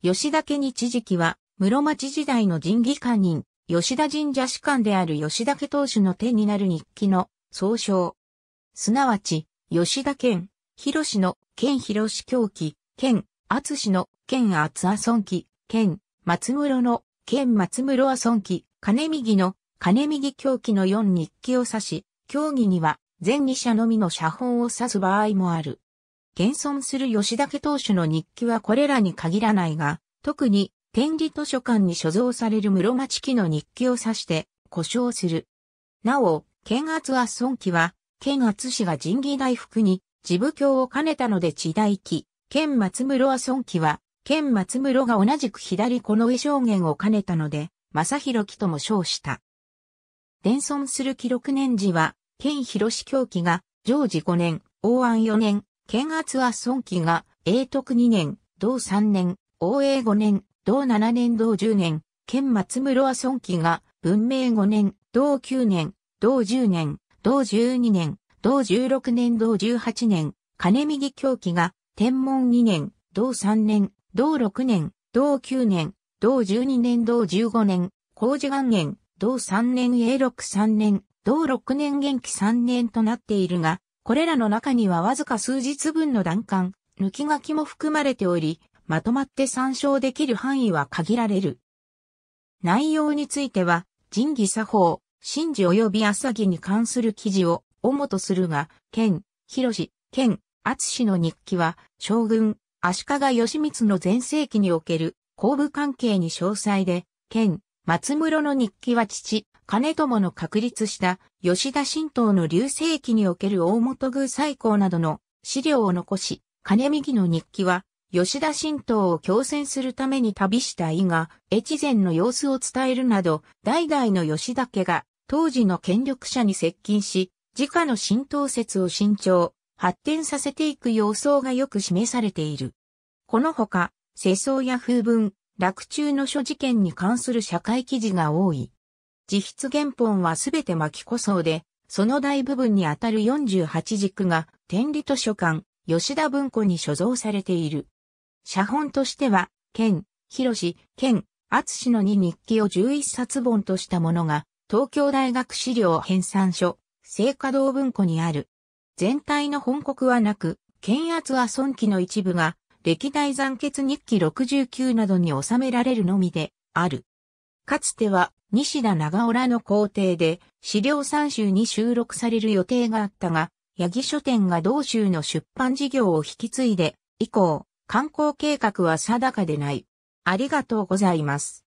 吉田家日時期は、室町時代の神義官人、吉田神社士官である吉田家当主の手になる日記の総称。すなわち、吉田県、広氏の県広氏狂気、県厚氏の県厚阿尊記、県松室の県松室阿尊記、金右の金右狂気の4日記を指し、競技には前二者のみの写本を指す場合もある。現存する吉田家当主の日記はこれらに限らないが、特に、天理図書館に所蔵される室町期の日記を指して、故障する。なお、剣圧は孫記は、剣圧氏が神義大福に、自部教を兼ねたので地大記、剣松室は孫記は、剣松室が同じく左この上証言を兼ねたので、正弘記とも称した。伝存する記録年次は、剣広志教記が、常時5年、王安4年、県圧は孫期が、永徳2年、同3年、王永5年、同7年同10年、県松室は孫期が、文明5年、同9年、同10年、同12年、同16年同18年、金右狂気が、天文2年、同3年、同6年、同9年、同12年同15年、工事元年、同3年永六3年、同6年元気3年となっているが、これらの中にはわずか数日分の弾丸、抜き書きも含まれており、まとまって参照できる範囲は限られる。内容については、仁義作法、神事及び朝木に関する記事を主とするが、県、広志、県、厚氏の日記は、将軍、足利義満の前世紀における、公部関係に詳細で、県、松室の日記は父、金友の確立した吉田神道の流星期における大本宮最高などの資料を残し、金右の日記は吉田神道を強戦するために旅した伊賀、越前の様子を伝えるなど、代々の吉田家が当時の権力者に接近し、自家の神道説を慎重、発展させていく様相がよく示されている。このほか、世相や風文、落中の諸事件に関する社会記事が多い。自筆原本はすべて巻き古装で、その大部分にあたる48軸が、天理図書館、吉田文庫に所蔵されている。写本としては、県、広志、県、厚志のに日記を11冊本としたものが、東京大学資料編纂所、聖華堂文庫にある。全体の本国はなく、県圧は損期の一部が、歴代残血日記69などに収められるのみである。かつては西田長浦の校庭で資料3集に収録される予定があったが、八木書店が同州の出版事業を引き継いで、以降、観光計画は定かでない。ありがとうございます。